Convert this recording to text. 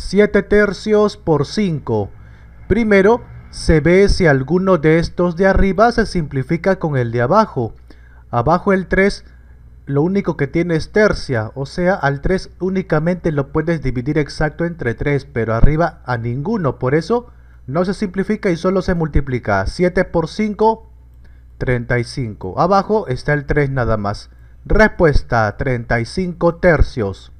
7 tercios por 5. Primero, se ve si alguno de estos de arriba se simplifica con el de abajo. Abajo el 3 lo único que tiene es tercia, o sea, al 3 únicamente lo puedes dividir exacto entre 3, pero arriba a ninguno, por eso no se simplifica y solo se multiplica. 7 por 5, 35. Abajo está el 3 nada más. Respuesta, 35 tercios.